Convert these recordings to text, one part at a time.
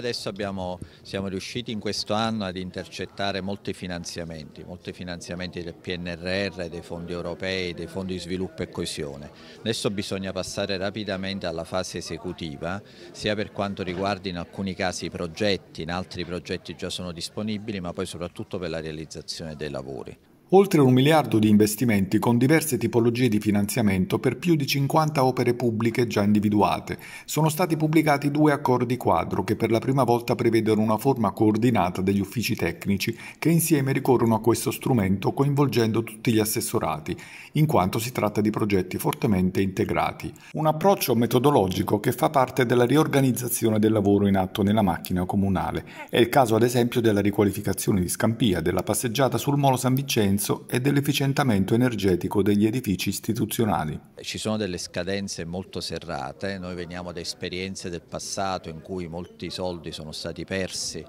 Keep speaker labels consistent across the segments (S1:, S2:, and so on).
S1: adesso abbiamo, siamo riusciti in questo anno ad intercettare molti finanziamenti, molti finanziamenti del PNRR, dei fondi europei, dei fondi di sviluppo e coesione. Adesso bisogna passare rapidamente alla fase esecutiva, sia per quanto riguarda in alcuni casi i progetti, in altri i progetti già sono disponibili, ma poi soprattutto per la realizzazione dei lavori
S2: oltre un miliardo di investimenti con diverse tipologie di finanziamento per più di 50 opere pubbliche già individuate. Sono stati pubblicati due accordi quadro che per la prima volta prevedono una forma coordinata degli uffici tecnici che insieme ricorrono a questo strumento coinvolgendo tutti gli assessorati, in quanto si tratta di progetti fortemente integrati. Un approccio metodologico che fa parte della riorganizzazione del lavoro in atto nella macchina comunale. È il caso ad esempio della riqualificazione di Scampia, della passeggiata sul Molo San Vincenzo consenso e dell'efficientamento energetico degli edifici istituzionali.
S1: Ci sono delle scadenze molto serrate, noi veniamo da esperienze del passato in cui molti soldi sono stati persi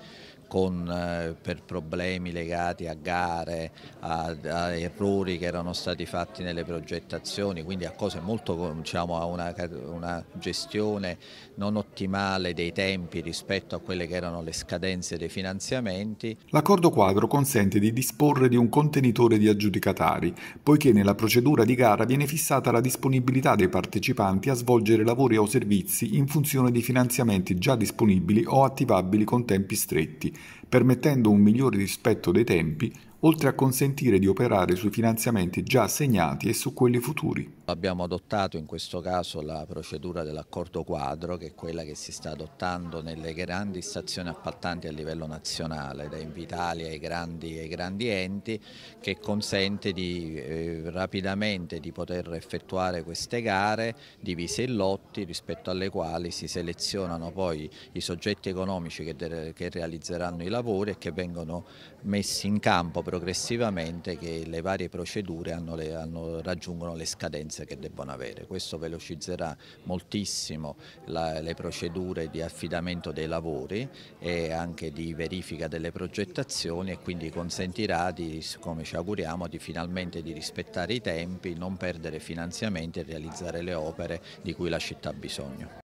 S1: con, eh, per problemi legati a gare, a, a, errori che erano stati fatti nelle progettazioni, quindi a cose molto, diciamo, a una, una gestione non ottimale dei tempi rispetto a quelle che erano le scadenze dei finanziamenti.
S2: L'accordo quadro consente di disporre di un contenitore di aggiudicatari, poiché nella procedura di gara viene fissata la disponibilità dei partecipanti a svolgere lavori o servizi in funzione di finanziamenti già disponibili o attivabili con tempi stretti, permettendo un migliore rispetto dei tempi oltre a consentire di operare sui finanziamenti già assegnati e su quelli futuri. Abbiamo
S1: adottato in questo caso la procedura dell'accordo quadro, che è quella che si sta adottando nelle grandi stazioni appaltanti a livello nazionale, da Invitalia ai grandi, ai grandi enti, che consente di, eh, rapidamente di poter effettuare queste gare divise in lotti rispetto alle quali si selezionano poi i soggetti economici che, che realizzeranno i lavori e che vengono messi in campo progressivamente che le varie procedure hanno le, hanno, raggiungono le scadenze che debbono avere. Questo velocizzerà moltissimo la, le procedure di affidamento dei lavori e anche di verifica delle progettazioni e quindi consentirà, di, come ci auguriamo, di finalmente di rispettare i tempi, non perdere finanziamenti e
S2: realizzare le opere di cui la città ha bisogno.